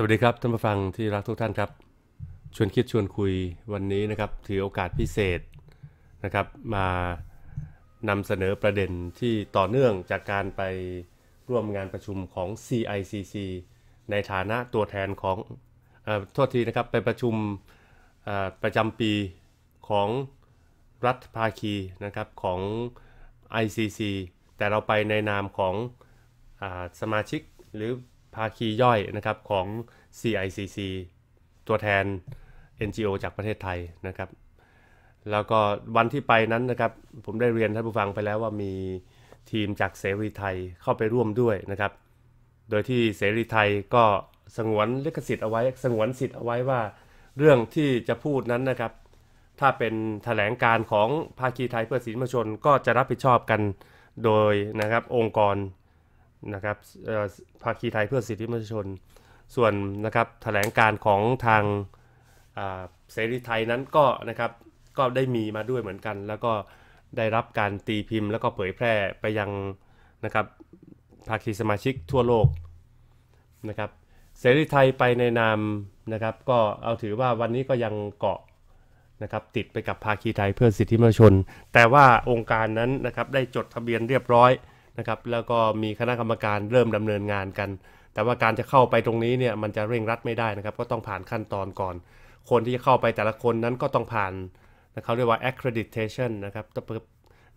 สวัสดีครับ ท่านผู้ฟังที่รักทุกท่านครับ ชวนคิดชวนคุยวันนี้นะครับ ถือโอกาสพิเศษนะครับมานำเสนอประเด็นที่ต่อเนื่องจากการไปร่วมงานประชุมของ CICC ในฐานะตัวแทนของโทษทีนะครับ ไปประชุมประจำปีของรัฐภาคีนะครับของ ICC แต่เราไปในนามของอสมาชิกหรือภาคีย่อยนะครับของ CICC ตัวแทน NGO จากประเทศไทยนะครับ แล้วก็วันที่ไปนั้นนะครับ ผมได้เรียนท่านผู้ฟังไปแล้วว่ามีทีมจากเสรีไทยเข้าไปร่วมด้วยนะครับ โดยที่เสรีไทยก็สงวนลิขสิทธิ์เอาไว้สงวนสิทธิ์เอาไว้ว่าเรื่องที่จะพูดนั้นนะครับ ถ้าเป็นถแถลงการของภาคีไทยเพื่อสิทธิมชน ก็จะรับผิดชอบกันโดยนะครับองค์กรนะครับภาคีไทยเพื่อสิทธิมนุษยชน ส่วนนะครับถแถลงการของทางเสรีไทยนั้นก็นะครับก็ได้มีมาด้วยเหมือนกันแล้วก็ได้รับการตีพิมพ์แล้วก็เผยแพร่ไปยังนะครับภาคีสมาชิกทั่วโลกนะครับเสรีไทยไปในนามนะครับก็เอาถือว่าวันนี้ก็ยังเกาะนะครับติดไปกับภาคีไทยเพื่อสิทธิมนุษยชน แต่ว่าองค์การนั้นนะครับได้จดทะเบียนเรียบร้อยนะครับแล้วก็มีคณะกรรมการเริ่มดำเนินงานกัน แต่ว่าการจะเข้าไปตรงนี้เนี่ยมันจะเร่งรัดไม่ได้นะครับ ก็ต้องผ่านขั้นตอนก่อน คนที่จะเข้าไปแต่ละคนนั้นก็ต้องผ่านนะเขาเรียกว่า accreditation นะครับ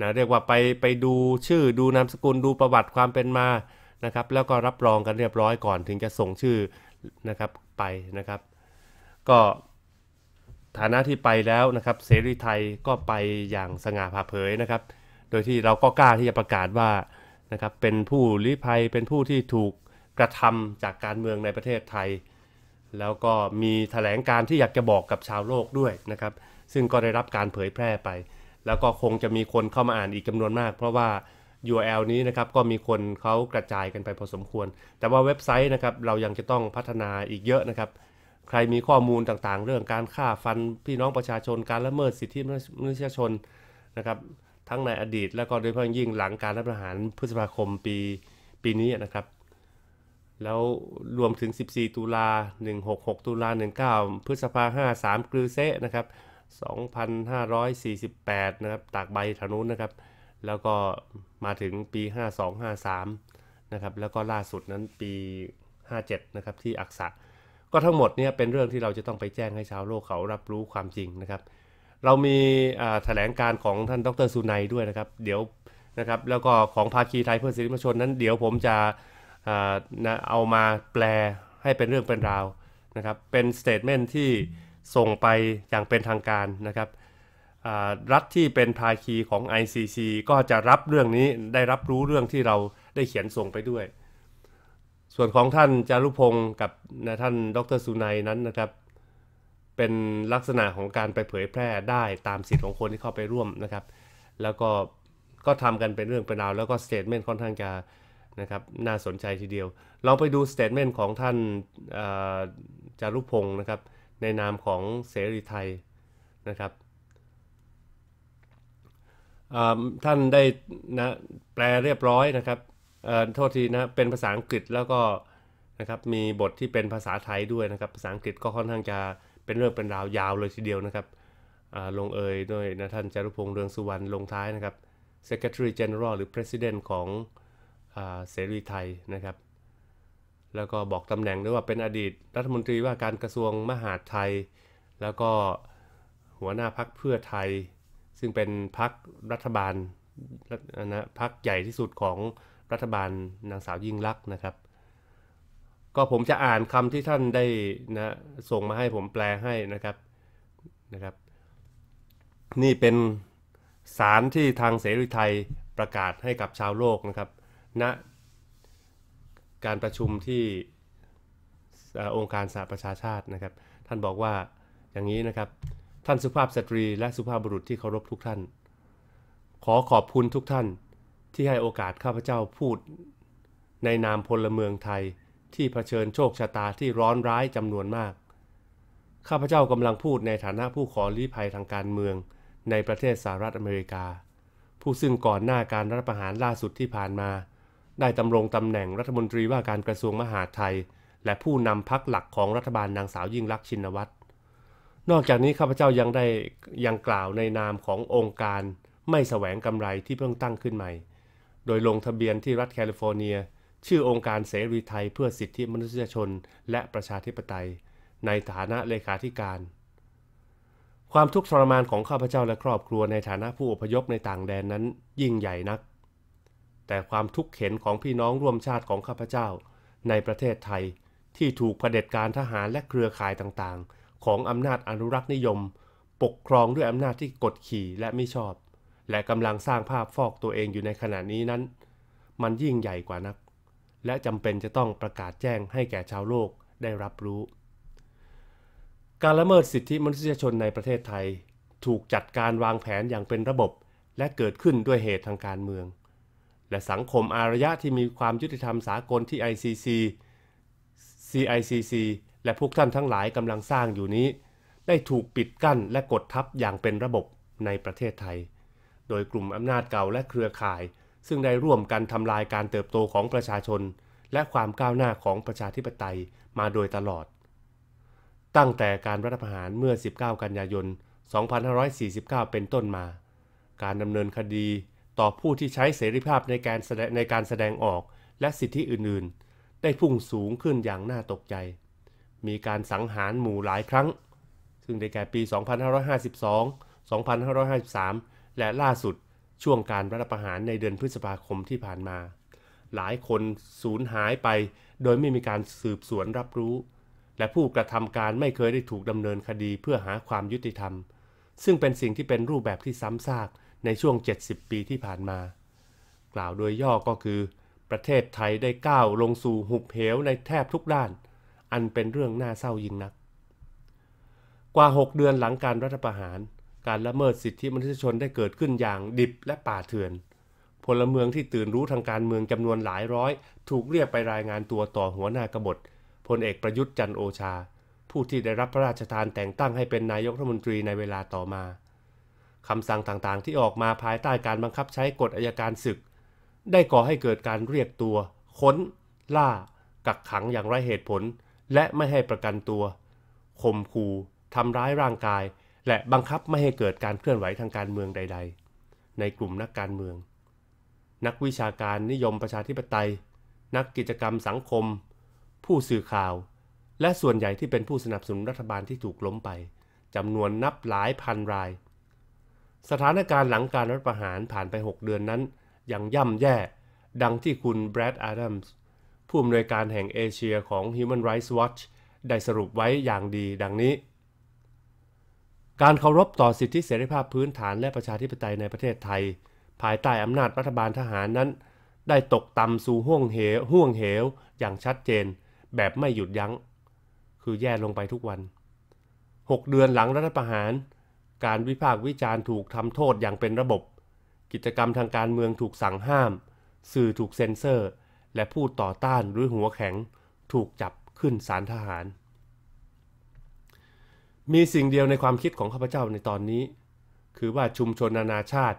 นะเรียกว่าไปไปดูชื่อดูนามสกุลดูประวัติความเป็นมานะครับแล้วก็รับรองกันเรียบร้อยก่อนถึงจะส่งชื่อนะครับไปนะครับ ก็ฐานะที่ไปแล้วนะครับเสรีไทยก็ไปอย่างสง่าผ่าเผยนะครับ โดยที่เราก็กล้าที่จะประกาศว่านะครับ เป็นผู้ลี้ภัย เป็นผู้ที่ถูกกระทำจากการเมืองในประเทศไทย แล้วก็มีถแถลงการที่อยากจะบอกกับชาวโลกด้วยนะครับ ซึ่งก็ได้รับการเผยแพร่ไป แล้วก็คงจะมีคนเข้ามาอ่านอีกจำนวนมาก เพราะว่า URL นี้นะครับ ก็มีคนเขากระจายกันไปพอสมควร แต่ว่าเว็บไซต์นะครับ เรายังจะต้องพัฒนาอีกเยอะนะครับ ใครมีข้อมูลต่างๆ เรื่องการฆ่าฟันพี่น้องประชาชน การละเมิดสิทธิมนุษยชนนะครับทั้งในอดีตและก็โดยเฉพาะยิ่งหลังการรัฐประหารพฤษภาคมปีปีนี้นะครับ แล้วรวมถึง 14 ตุลา 166 ตุลา 19 พฤษภา 53 กรือเซนะครับ 2548 นะครับตากใบถนนนะครับแล้วก็มาถึงปี 5253 นะครับแล้วก็ล่าสุดนั้นปี 57 นะครับที่อักษะ ก็ทั้งหมดเนี่ยเป็นเรื่องที่เราจะต้องไปแจ้งให้ชาวโลกเขารับรู้ความจริงนะครับเรามีแถลงการของท่านดรสุนัยด้วยนะครับเดี๋ยวนะครับแล้วก็ของภาคีไทยเพื่อสิทธิมนชนนั้นเดี๋ยวผมจะเอามาแปลให้เป็นเรื่องเป็นราวนะครับ เป็นสเตทเมนที่ส่งไปอย่างเป็นทางการนะครับ รัฐที่เป็นภาคีของ ICC ก็จะรับเรื่องนี้ได้รับรู้เรื่องที่เราได้เขียนส่งไปด้วย ส่วนของท่านจารุพงศ์กับนะท่านดรสุนัยนั้นนะครับเป็นลักษณะของการไปเผยแพร่ได้ตามสิทธิ์ของคนที่เข้าไปร่วมนะครับ แล้วก็ ก็ทำกันเป็นเรื่องเป็นราวแล้วก็สเตทเมนต์ค่อนข้างจะนะครับ น่าสนใจทีเดียว ลองไปดูสเตทเมนต์ของท่านจารุพงศ์นะครับ ในนามของเสรีไทย นะครับท่านได้นะแปลเรียบร้อยนะครับโทษทีนะเป็นภาษาอังกฤษแล้วก็นะครับมีบทที่เป็นภาษาไทยด้วยนะครับภาษาอังกฤษก็ค่อนข้างจะเป็นเรื่องเป็นราวยาวเลยทีเดียวนะครับลงเอยด้วยนะท่านจารุพงษ์เรืองสุวรรณลงท้ายนะครับ Secretary General หรือ President ของเสรีไทยนะครับ แล้วก็บอกตำแหน่งด้วยว่าเป็นอดีตรัฐมนตรีว่าการกระทรวงมหาดไทย แล้วก็หัวหน้าพักเพื่อไทย ซึ่งเป็นพักรัฐบาลนะพักใหญ่ที่สุดของรัฐบาลนางสาวยิ่งลักษณ์นะครับก็ผมจะอ่านคำที่ท่านได้นะ ส่งมาให้ผมแปลให้นะครับนะครับนี่เป็นสารที่ทางเสรีไทยประกาศให้กับชาวโลกนะครับณนะการประชุมที่องค์การสหประชาชาตินะครับ ท่านบอกว่าอย่างนี้นะครับ ท่านสุภาพสตรีและสุภาพบุรุษที่เคารพทุกท่าน ขอขอบคุณทุกท่านที่ให้โอกาสข้าพเจ้าพูดในนามพลเมืองไทยที่เผชิญโชคชะตาที่ร้อนร้ายจำนวนมาก ข้าพเจ้ากำลังพูดในฐานะผู้ขอลี้ภัยทางการเมืองในประเทศสหรัฐอเมริกา ผู้ซึ่งก่อนหน้าการรัฐประหารล่าสุดที่ผ่านมา ได้ดำรงตำแหน่งรัฐมนตรีว่าการกระทรวงมหาดไทยและผู้นำพักหลักของรัฐบาลนางสาวยิ่งลักษณ์ชินวัตร นอกจากนี้ข้าพเจ้ายังได้ยังกล่าวในนามขององค์การไม่แสวงกำไรที่เพิ่งตั้งขึ้นใหม่ โดยลงทะเบียนที่รัฐแคลิฟอร์เนียชื่อองค์การเสรีไทยเพื่อสิทธิมนุษยชนและประชาธิปไตย ในฐานะเลขาธิการ ความทุกข์ทรมานของข้าพเจ้าและครอบครัวในฐานะผู้อพยพในต่างแดนนั้น ยิ่งใหญ่นัก แต่ความทุกข์เข็นของพี่น้องร่วมชาติของข้าพเจ้า ในประเทศไทย ที่ถูกเผด็จการทหารและเครือข่ายต่างๆ ของอำนาจอนุรักษ์นิยม ปกครองด้วยอำนาจที่กดขี่และไม่ชอบ และกำลังสร้างภาพฟอกตัวเองอยู่ในขณะนี้นั้น มันยิ่งใหญ่กว่านักและจำเป็นจะต้องประกาศแจ้งให้แก่ชาวโลกได้รับรู้ การละเมิดสิทธิมนุษยชนในประเทศไทย ถูกจัดการวางแผนอย่างเป็นระบบ และเกิดขึ้นด้วยเหตุทางการเมือง และสังคมอารยะที่มีความยุติธรรมสากลที่ ICC CICC และพวกท่านทั้งหลายกำลังสร้างอยู่นี้ ได้ถูกปิดกั้นและกดทับอย่างเป็นระบบในประเทศไทย โดยกลุ่มอำนาจเก่าและเครือข่ายซึ่งได้ร่วมกันทำลายการเติบโตของประชาชน และความก้าวหน้าของประชาธิปไตยมาโดยตลอด ตั้งแต่การรัฐประหารเมื่อ 19 กันยายน 2549 เป็นต้นมา การดำเนินคดีต่อผู้ที่ใช้เสรีภาพในการแสดงในการแสดงออกและสิทธิอื่น ๆ ได้พุ่งสูงขึ้นอย่างน่าตกใจ มีการสังหารหมู่หลายครั้ง ซึ่งในแก่ปี 2552 2553 และล่าสุดช่วงการรัฐประหารในเดือนพฤษภาคมที่ผ่านมา หลายคนสูญหายไปโดยไม่มีการสืบสวนรับรู้ และผู้กระทำการไม่เคยได้ถูกดำเนินคดีเพื่อหาความยุติธรรม ซึ่งเป็นสิ่งที่เป็นรูปแบบที่ซ้ำซากในช่วง 70 ปีที่ผ่านมา กล่าวโดยย่อก็คือ ประเทศไทยได้ก้าวลงสู่หุบเหวในแทบทุกด้าน อันเป็นเรื่องน่าเศร้ายิ่งนัก กว่า 6 เดือนหลังการรัฐประหารการละเมิดสิทธิมนุษยชนได้เกิดขึ้นอย่าง ดิบและป่าเถื่อน พลเมืองที่ตื่นรู้ทางการเมืองจำนวนหลายร้อย ถูกเรียกไปรายงานตัวต่อหัวหน้ากบฏพลเอกประยุทธ์จันโอชา ผู้ที่ได้รับพระราชทานแต่งตั้งให้เป็นนายกรัฐมนตรีในเวลาต่อมา คำสั่งต่างๆที่ออกมาภายใต้การบังคับใช้กฎอายการศึก ได้ก่อให้เกิดการเรียกตัว ค้น ล่า กักขังอย่างไร้เหตุผล และไม่ให้ประกันตัวข่มขู่ทำร้ายร่างกายและบังคับไม่ให้เกิดการเคลื่อนไหวทางการเมืองใด ๆ ในกลุ่มนักการเมือง นักวิชาการนิยมประชาธิปไตย นักกิจกรรมสังคม ผู้สื่อข่าว และส่วนใหญ่ที่เป็นผู้สนับสนุนรัฐบาลที่ถูกล้มไป จำนวนนับหลายพันราย สถานการณ์หลังการรัฐประหารผ่านไป 6 เดือนนั้น ยังย่ำแย่ ดังที่คุณแบรดอาดัมส์ ผู้อำนวยการแห่งเอเชียของ Human Rights Watch ได้สรุปไว้อย่างดี ดังนี้การเคารพต่อสิทธิเสรีภาพพื้นฐานและประชาธิปไตยในประเทศไทย ภายใต้อำนาจรัฐบาลทหารนั้น ได้ตกต่ำสู่ห่วงเหวห่วงเหว อย่างชัดเจน แบบไม่หยุดยัง้ง คือแย่ลงไปทุกวัน 6 เดือนหลังรัฐประหาร การวิพากษ์วิจารณ์ถูกทำโทษอย่างเป็นระบบ กิจกรรมทางการเมืองถูกสั่งห้าม สื่อถูกเซ็นเซอร์ และผู้ต่อต้านหรือหัวแข็งถูกจับขึ้นศาลทหารมีสิ่งเดียวในความคิดของข้าพเจ้าในตอนนี้ คือว่าชุมชนนานาชาติ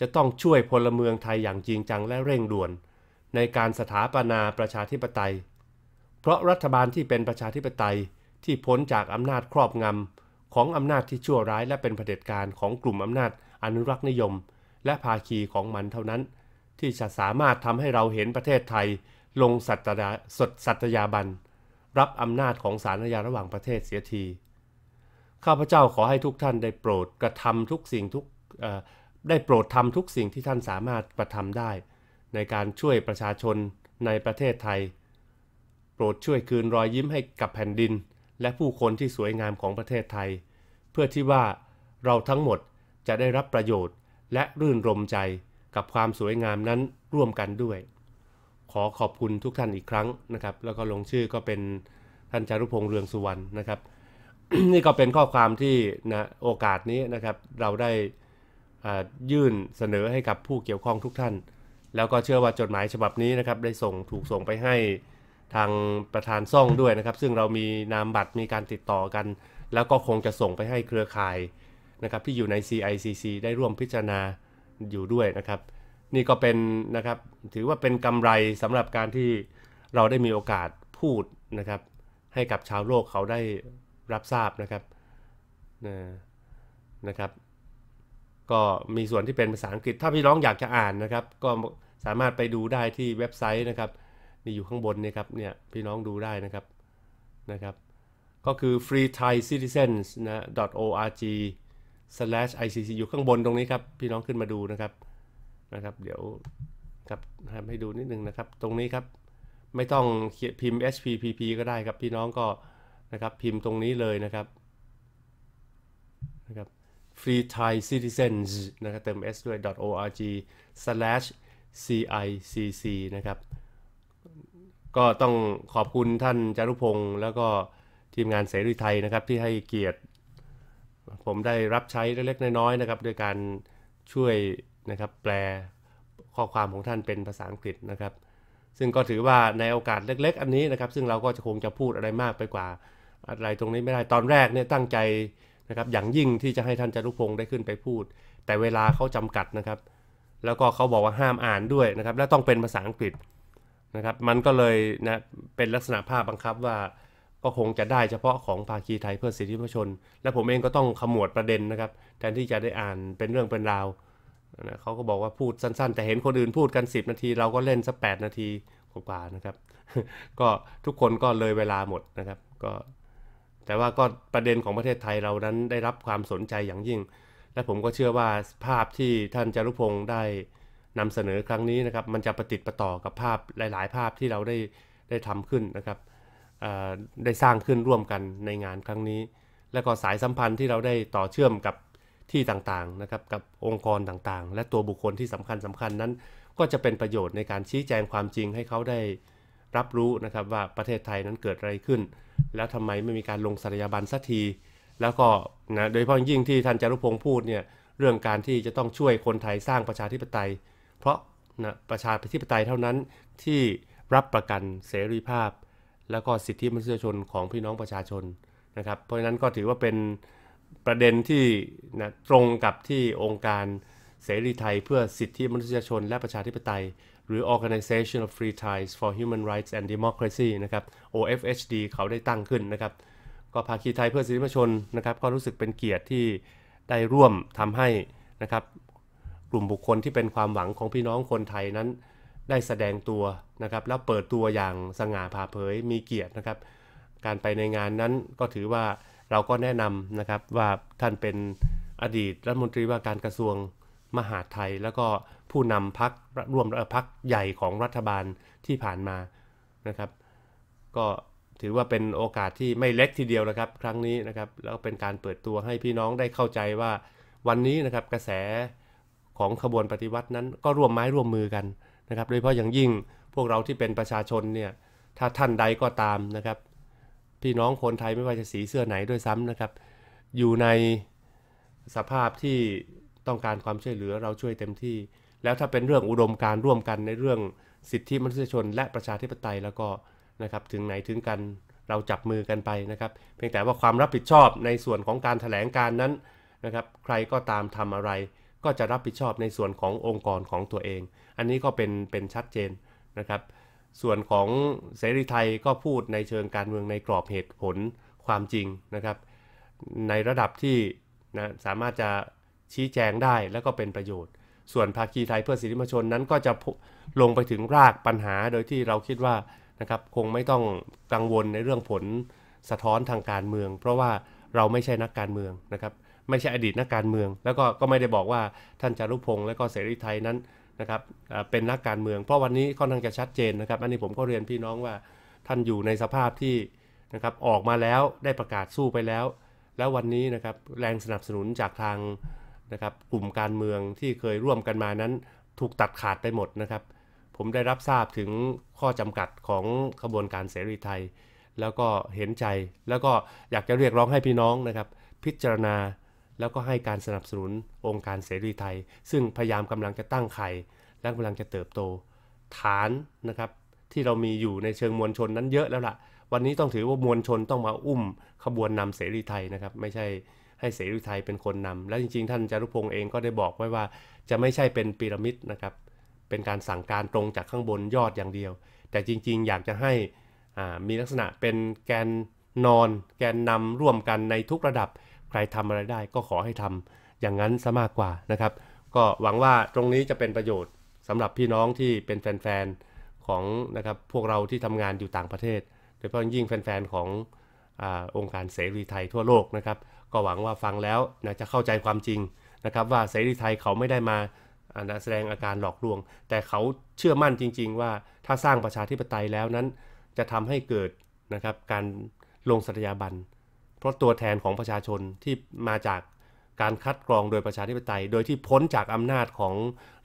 จะต้องช่วยพลเมืองไทยอย่างจริงจังและเร่งด่วน ในการสถาปนาประชาธิปไตย เพราะรัฐบาลที่เป็นประชาธิปไตยที่พ้นจากอำนาจครอบงำของอำนาจที่ชั่วร้ายและเป็นเผด็จการของกลุ่มอำนาจอนุรักษ์นิยม และภาคีของมันเท่านั้น ที่จะสามารถทำให้เราเห็นประเทศไทยลงสัตยาสัตยาบันรับอำนาจของสารยาระหว่างประเทศเสียทีข้าพเจ้าขอให้ทุกท่านได้โปรดกระทำทุกสิ่งทุกได้โปรดทำทุกสิ่งที่ท่านสามารถกระทำได้ ในการช่วยประชาชนในประเทศไทย โปรดช่วยคืนรอยยิ้มให้กับแผ่นดิน และผู้คนที่สวยงามของประเทศไทย เพื่อที่ว่าเราทั้งหมดจะได้รับประโยชน์และรื่นรมใจกับความสวยงามนั้นร่วมกันด้วย ขอขอบคุณทุกท่านอีกครั้งนะครับแล้วก็ลงชื่อก็เป็นท่านจารุพงษ์เรืองสุวรรณนะครับนี่ก็เป็นข้อความที่นะโอกาสนี้นะครับ เราได้ยื่นเสนอให้กับผู้เกี่ยวข้องทุกท่าน แล้วก็เชื่อว่าจดหมายฉบับนี้นะครับ ได้ส่งถูกส่งไปให้ทางประธานซ่องด้วยนะครับ ซึ่งเรามีนามบัตรมีการติดต่อกัน แล้วก็คงจะส่งไปให้เครือข่ายนะครับ ที่อยู่ใน CICC ได้ร่วมพิจารณาอยู่ด้วยนะครับ นี่ก็เป็นนะครับถือว่าเป็นกำไรสำหรับการที่เราได้มีโอกาสพูดนะครับ ให้กับชาวโลกเขาได้รับทราบนะครับนะครับ ก็มีส่วนที่เป็นภาษาอังกฤษ ถ้าพี่น้องอยากจะอ่านนะครับ ก็สามารถไปดูได้ที่เว็บไซต์นะครับนี่อยู่ข้างบนนี่ครับเนี่ยพี่น้องดูได้นะครับนะครับก็คือ freethaicitizens นะ .org slash icc อยู่ข้างบนตรงนี้ครับพี่น้องขึ้นมาดูนะครับนะครับเดี๋ยวครับทำให้ดูนิดนึงนะครับ ตรงนี้ครับไม่ต้องเขียนพิมพ์ HPPP ก็ได้ครับ พี่น้องก็นะครับ พิมพ์ตรงนี้เลยนะครับนะครับ free thai citizens นะครับเติม s ด้วย .org slash cicc นะครับ ก็ต้องขอบคุณท่านจารุพงศ์แล้วก็ทีมงานเสรีไทยนะครับ ที่ให้เกียรติ ผมได้รับใช้เล็กๆน้อยๆนะครับ ด้วยการช่วยนะครับแปลข้อความของท่านเป็นภาษาอังกฤษนะครับ ซึ่งก็ถือว่าในโอกาสเล็กๆ อันนี้นะครับ ซึ่งเราก็จะคงจะพูดอะไรมากไปกว่าอะไรตรงนี้ไม่ได้ตอนแรกเนี่ยตั้งใจ นะครับอย่างยิ่งที่จะให้ท่านจารุพงศ์ได้ขึ้นไปพูด แต่เวลาเขาจำกัดนะครับ แล้วก็เขาบอกว่าห้ามอ่านด้วยนะครับ และต้องเป็นภาษาอังกฤษนะครับมันก็เลยนะเป็นลักษณะภาพบังคับว่าก็คงจะได้เฉพาะของภาคีไทยเพื่อสิทธิมชน และผมเองก็ต้องขมวดประเด็นนะครับแทนที่จะได้อ่านเป็นเรื่องเป็นราวนะเขาก็บอกว่าพูดสั้น ๆ แต่เห็นคนอื่นพูดกัน 10 นาที เราก็เล่นสักแนาทีกว่าๆนะครับก็ทุกคนก็เลยเวลาหมดนะครับก็แต่ว่าก็ประเด็นของประเทศไทยเรานั้นได้รับความสนใจอย่างยิ่ง และผมก็เชื่อว่าภาพที่ท่านจารุพงศ์ได้นำเสนอครั้งนี้นะครับมันจะประติดประต่อกับภาพหลายๆ ภาพที่เราได้ได้ทำขึ้นนะครับได้สร้างขึ้นร่วมกันในงานครั้งนี้ และก็สายสัมพันธ์ที่เราได้ต่อเชื่อมกับที่ต่าง ๆ นะครับกับองค์กรต่างๆ และตัวบุคคลที่สำคัญสำคัญนั้น ก็จะเป็นประโยชน์ในการชี้แจงความจริงให้เขาได้รับรู้นะครับว่าประเทศไทยนั้นเกิดอะไรขึ้น แล้วทำไมไม่มีการลงสัรยาบันสักที แล้วก็นะโดยเฉพาะยิ่งที่ท่านจารุพงศ์พูดเนี่ยเรื่องการที่จะต้องช่วยคนไทยสร้างประชาธิปไตย เพราะนะประชาธิปไตยเท่านั้นที่รับประกันเสรีภาพ แล้วก็สิทธิมนุษยชนของพี่น้องประชาชนนะครับเพราะฉะนั้นก็ถือว่าเป็นประเด็นที่นะตรงกับที่องค์การเสรีไทย เพื่อสิทธิมนุษยชน และประชาธิปไตยหรือ Organization of Free t i e s for Human Rights and Democracy นะครับ OFHD เขาได้ตั้งขึ้นนะครับ ก็ภาคีไทยเพื่อสิทธิมชนนะครับ ก็รู้สึกเป็นเกียรติที่ได้ร่วมทำให้นะครับกลุ่มบุคคลที่เป็นความหวังของพี่น้องคนไทยนั้นได้แสดงตัวนะครับ แล้วเปิดตัวอย่างสง่าผ่าเผยมีเกียรตินะครับ การไปในงานนั้นก็ถือว่าเราก็แนะนำนะครับ ว่าท่านเป็นอดีตรัฐมนตรีว่าการกระทรวงมหาดไทยแล้วก็ผู้นำพักร่วมพักใหญ่ของรัฐบาลที่ผ่านมานะครับก็ถือว่าเป็นโอกาสที่ไม่เล็กทีเดียวนะครับ ครั้งนี้นะครับแล้วเป็นการเปิดตัวให้พี่น้องได้เข้าใจว่าวันนี้นะครับกระแสของขบวนปฏิวัตินั้นก็ร่วมไม้ร่วมมือกันนะครับโดยเฉพาะอย่างยิ่งพวกเราที่เป็นประชาชนเนี่ยถ้าท่านใดก็ตามนะครับ พี่น้องคนไทยไม่ว่าจะสีเสื้อไหนด้วยซ้ำนะครับ อยู่ในสภาพที่ต้องการความช่วยเหลือเราช่วยเต็มที่แล้วถ้าเป็นเรื่องอุดมการร่วมกันในเรื่องสิทธิมนุษยชน และประชาธิปไตยแล้วก็นะครับถึงไหนถึงกันเราจับมือกันไปนะครับ เพียงแต่ว่าความรับผิดชอบในส่วนของการถแถลงการนั้นนะครับใครก็ตามทำอะไร ก็จะรับผิดชอบในส่วนขององค์กรของตัวเอง อันนี้ก็เป็นเป็นชัดเจนนะครับส่วนของเสรีไทยก็พูดในเชิงการเมืองในกรอบเหตุผลความจริงนะครับในระดับที่นะสามารถจะชี้แจงได้แล้วก็เป็นประโยชน์ส่วนภาคีไทยเพื่อสิทธิมชนนั้นก็จะลงไปถึงรากปัญหาโดยที่เราคิดว่านะครับคงไม่ต้องกังวลในเรื่องผลสะท้อนทางการเมือง เพราะว่าเราไม่ใช่นักการเมืองนะครับไม่ใช่อดีตนักการเมือง แล้วก็ก็ไม่ได้บอกว่าท่านจารุพงศ์และก็เสรีไทยนั้นนะครับเป็นนักการเมือง เพราะวันนี้ค่อนข้างจะชัดเจนนะครับอันนี้ผมก็เรียนพี่น้องว่าท่านอยู่ในสภาพที่นะครับออกมาแล้วได้ประกาศสู้ไปแล้ว แล้ววันนี้นะครับแรงสนับสนุนจากทางนะครับกลุ่มการเมืองที่เคยร่วมกันมานั้น ถูกตัดขาดไปหมดนะครับ ผมได้รับทราบถึงข้อจำกัดของขบวนการเสรีไทย แล้วก็เห็นใจแล้วก็อยากจะเรียกร้องให้พี่น้องนะครับ พิจารณาแล้วก็ให้การสนับสนุนองค์การเสรีไทย ซึ่งพยายามกำลังจะตั้งไข่และกำลังจะเติบโต ฐานนะครับที่เรามีอยู่ในเชิงมวลชนนั้นเยอะแล้วละ่ะ วันนี้ต้องถือว่ามวลชนต้องมาอุ้มขบวนนำเสรีไทยนะครับไม่ใช่ให้เสรีไทยเป็นคนนำ และจริงๆท่านจารุพงศ์เองก็ได้บอกไว้ว่า จะไม่ใช่เป็นพีระมิดนะครับ เป็นการสั่งการตรงจากข้างบนยอดอย่างเดียว แต่จริงๆอยากจะให้มีลักษณะเป็นแกนนอน แกนนำร่วมกันในทุกระดับ ใครทำอะไรได้ก็ขอให้ทำอย่างนั้นซะมากกว่านะครับ ก็หวังว่าตรงนี้จะเป็นประโยชน์ สำหรับพี่น้องที่เป็นแฟนๆของนะครับพวกเราที่ทำงานอยู่ต่างประเทศโดยเฉพาะยิ่งแฟนๆของอองค์การเสรีไทยทั่วโลกนะครับก็หวังว่าฟังแล้วนะจะเข้าใจความจริงนะครับว่าเสรีไทยเขาไม่ได้มาแสดงอาการหลอกลวง แต่เขาเชื่อมั่นจริง ๆ ว่าถ้าสร้างประชาธิปไตยแล้วนั้นจะทำให้เกิดนะครับการลงสัตยาบันเพราะตัวแทนของประชาชนที่มาจากการคัดกรองโดยประชาธิปไตย โดยที่พ้นจากอำนาจของ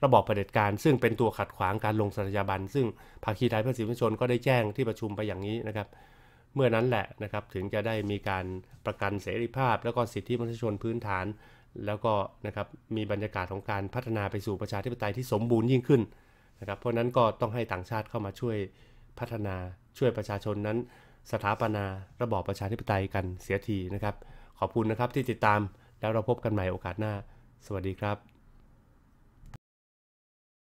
ระบอบเผด็จการซึ่งเป็นตัวขัดขวางการลงสัตยาบันซึ่งภาคีไทยเพื่อสิทธิมนชนก็ได้แจ้งที่ประชุมไปอย่างนี้นะครับเมื่อนั้นแหละนะครับถึงจะได้มีการประกันเสรีภาพ แล้วก็สิทธิมนุษยชนพื้นฐาน แล้วก็นะครับมีบรรยากาศของการพัฒนาไปสู่ประชาธิปไตยที่สมบูรณ์ยิ่งขึ้นนะครับเพราะนั้นก็ต้องให้ต่างชาติเข้ามาช่วยพัฒนาช่วยประชาชนนั้น สถาปนาระบอบประชาธิปไตยกันเสียทีนะครับ ขอบคุณนะครับที่ติดตามแล้วเราพบกันใหม่โอกาสหน้า สวัสดีครับ